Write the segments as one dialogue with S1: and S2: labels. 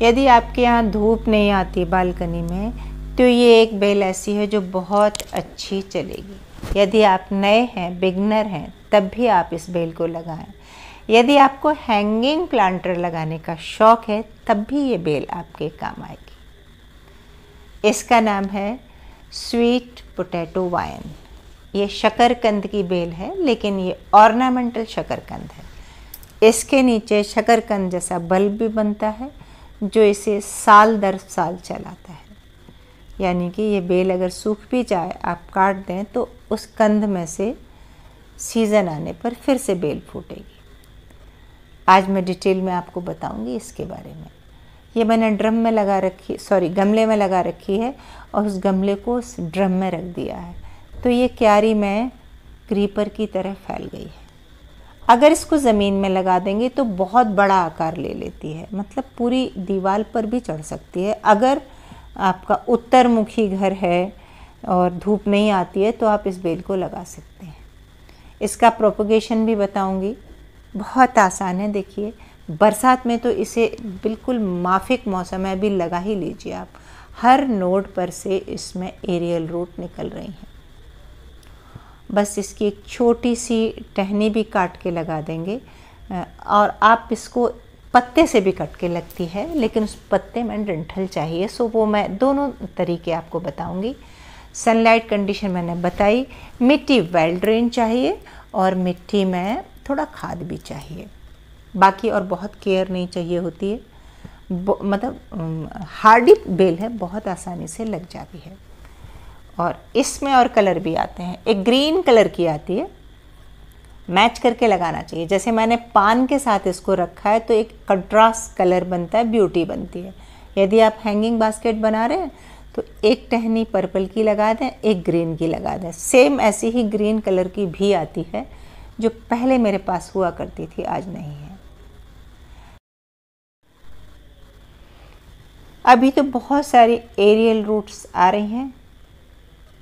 S1: यदि आपके यहाँ धूप नहीं आती बालकनी में तो ये एक बेल ऐसी है जो बहुत अच्छी चलेगी यदि आप नए हैं बिगनर हैं तब भी आप इस बेल को लगाएं यदि आपको हैंगिंग प्लांटर लगाने का शौक़ है तब भी ये बेल आपके काम आएगी इसका नाम है स्वीट पोटैटो वाइन ये शकरकंद की बेल है लेकिन ये ऑर्नामेंटल शकरकंद है इसके नीचे शकरकंद जैसा बल्ब भी बनता है जो इसे साल दर साल चलाता है यानी कि ये बेल अगर सूख भी जाए आप काट दें तो उस कंध में से सीज़न आने पर फिर से बेल फूटेगी आज मैं डिटेल में आपको बताऊंगी इसके बारे में ये मैंने ड्रम में लगा रखी सॉरी गमले में लगा रखी है और उस गमले को उस ड्रम में रख दिया है तो ये क्यारी में क्रीपर की तरह फैल गई है अगर इसको ज़मीन में लगा देंगे तो बहुत बड़ा आकार ले लेती है मतलब पूरी दीवार पर भी चढ़ सकती है अगर आपका उत्तरमुखी घर है और धूप नहीं आती है तो आप इस बेल को लगा सकते हैं इसका प्रोपोगेशन भी बताऊंगी बहुत आसान है देखिए बरसात में तो इसे बिल्कुल माफिक मौसम है अभी लगा ही लीजिए आप हर नोड पर से इसमें एरियल रूट निकल रही हैं बस इसकी एक छोटी सी टहनी भी काट के लगा देंगे और आप इसको पत्ते से भी कट के लगती है लेकिन उस पत्ते में डंठल चाहिए सो वो मैं दोनों तरीके आपको बताऊंगी सनलाइट कंडीशन मैंने बताई मिट्टी वेल ड्रेन चाहिए और मिट्टी में थोड़ा खाद भी चाहिए बाकी और बहुत केयर नहीं चाहिए होती है मतलब हार्डी बेल है बहुत आसानी से लग जाती है और इसमें और कलर भी आते हैं एक ग्रीन कलर की आती है मैच करके लगाना चाहिए जैसे मैंने पान के साथ इसको रखा है तो एक कंट्रास्ट कलर बनता है ब्यूटी बनती है यदि आप हैंगिंग बास्केट बना रहे हैं तो एक टहनी पर्पल की लगा दें एक ग्रीन की लगा दें सेम ऐसी ही ग्रीन कलर की भी आती है जो पहले मेरे पास हुआ करती थी आज नहीं है अभी तो बहुत सारी एरियल रूट्स आ रही हैं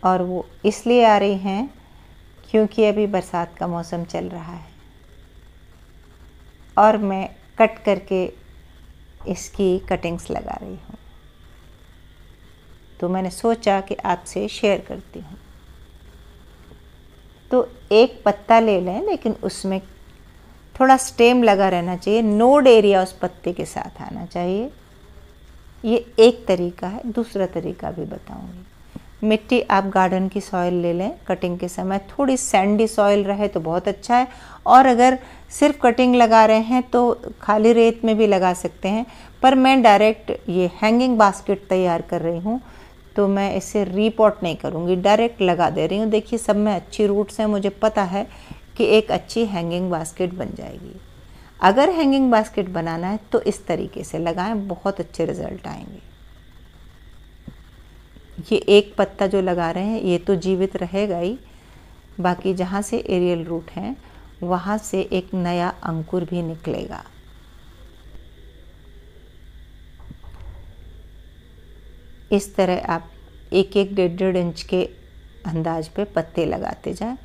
S1: और वो इसलिए आ रही हैं क्योंकि अभी बरसात का मौसम चल रहा है और मैं कट करके इसकी कटिंग्स लगा रही हूँ तो मैंने सोचा कि आपसे शेयर करती हूँ तो एक पत्ता ले लें लेकिन उसमें थोड़ा स्टेम लगा रहना चाहिए नोड एरिया उस पत्ते के साथ आना चाहिए ये एक तरीका है दूसरा तरीका भी बताऊँगी मिट्टी आप गार्डन की सॉइल ले लें कटिंग के समय थोड़ी सैंडी सॉइल रहे तो बहुत अच्छा है और अगर सिर्फ कटिंग लगा रहे हैं तो खाली रेत में भी लगा सकते हैं पर मैं डायरेक्ट ये हैंगिंग बास्केट तैयार कर रही हूँ तो मैं इसे रीपॉट नहीं करूँगी डायरेक्ट लगा दे रही हूँ देखिए सब में अच्छी रूट्स हैं मुझे पता है कि एक अच्छी हैंगिंग बास्केट बन जाएगी अगर हैंगिंग बास्केट बनाना है तो इस तरीके से लगाएं बहुत अच्छे रिजल्ट आएंगे ये एक पत्ता जो लगा रहे हैं ये तो जीवित रहेगा ही बाकी जहाँ से एरियल रूट हैं वहाँ से एक नया अंकुर भी निकलेगा इस तरह आप एक एक डेढ़ डेढ़ इंच के अंदाज पे पत्ते लगाते जाएं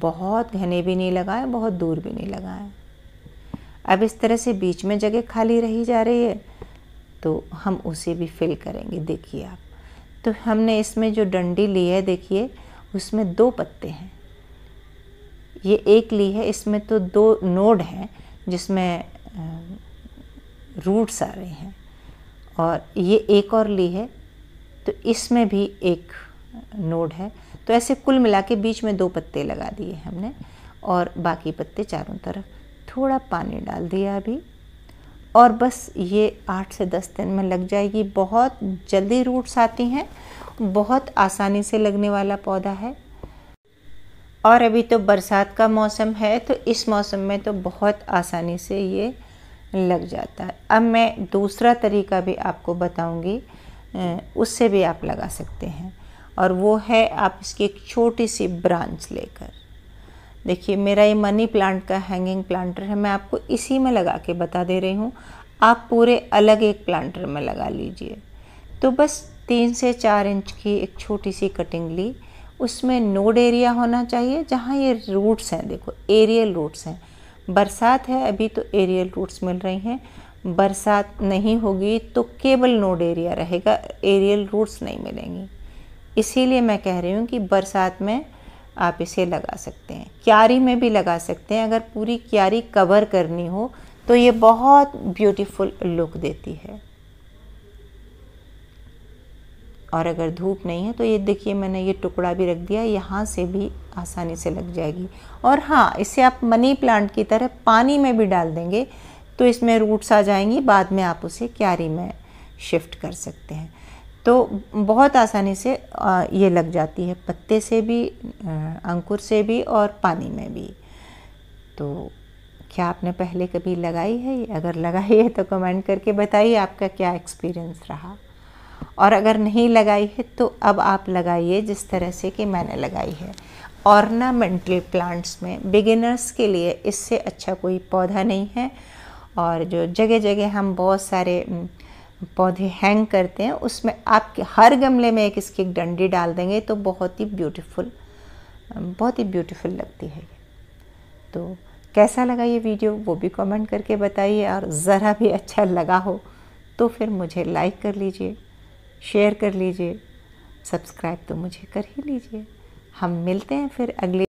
S1: बहुत घने भी नहीं लगाए बहुत दूर भी नहीं लगाए अब इस तरह से बीच में जगह खाली रही जा रही है तो हम उसे भी फिल करेंगे देखिए आप तो हमने इसमें जो डंडी ली है देखिए उसमें दो पत्ते हैं ये एक ली है इसमें तो दो नोड हैं जिसमें रूट्स आ रहे हैं और ये एक और ली है तो इसमें भी एक नोड है तो ऐसे कुल मिला के बीच में दो पत्ते लगा दिए हमने और बाकी पत्ते चारों तरफ थोड़ा पानी डाल दिया अभी और बस ये आठ से दस दिन में लग जाएगी बहुत जल्दी रूट्स आती हैं बहुत आसानी से लगने वाला पौधा है और अभी तो बरसात का मौसम है तो इस मौसम में तो बहुत आसानी से ये लग जाता है अब मैं दूसरा तरीका भी आपको बताऊंगी उससे भी आप लगा सकते हैं और वो है आप इसकी एक छोटी सी ब्रांच लेकर देखिए मेरा ये मनी प्लांट का हैंगिंग प्लांटर है मैं आपको इसी में लगा के बता दे रही हूँ आप पूरे अलग एक प्लांटर में लगा लीजिए तो बस तीन से चार इंच की एक छोटी सी कटिंग ली उसमें नोड एरिया होना चाहिए जहाँ ये रूट्स हैं देखो एरियल रूट्स हैं बरसात है अभी तो एरियल रूट्स मिल रही हैं बरसात नहीं होगी तो केवल नोड एरिया रहेगा एरियल रूट्स नहीं मिलेंगी इसीलिए मैं कह रही हूँ कि बरसात में आप इसे लगा सकते हैं क्यारी में भी लगा सकते हैं अगर पूरी क्यारी कवर करनी हो तो ये बहुत ब्यूटीफुल लुक देती है और अगर धूप नहीं है तो ये देखिए मैंने ये टुकड़ा भी रख दिया यहाँ से भी आसानी से लग जाएगी और हाँ इसे आप मनी प्लांट की तरह पानी में भी डाल देंगे तो इसमें रूट्स आ जाएंगी बाद में आप उसे क्यारी में शिफ्ट कर सकते हैं तो बहुत आसानी से ये लग जाती है पत्ते से भी अंकुर से भी और पानी में भी तो क्या आपने पहले कभी लगाई है अगर लगाई है तो कमेंट करके बताइए आपका क्या एक्सपीरियंस रहा और अगर नहीं लगाई है तो अब आप लगाइए जिस तरह से कि मैंने लगाई है ऑर्नामेंटल प्लांट्स में बिगिनर्स के लिए इससे अच्छा कोई पौधा नहीं है और जो जगह जगह हम बहुत सारे पौधे हैंग करते हैं उसमें आपके हर गमले में एक इसकी एक डंडी डाल देंगे तो बहुत ही ब्यूटीफुल बहुत ही ब्यूटीफुल लगती है तो कैसा लगा ये वीडियो वो भी कमेंट करके बताइए और ज़रा भी अच्छा लगा हो तो फिर मुझे लाइक कर लीजिए शेयर कर लीजिए सब्सक्राइब तो मुझे कर ही लीजिए हम मिलते हैं फिर अगले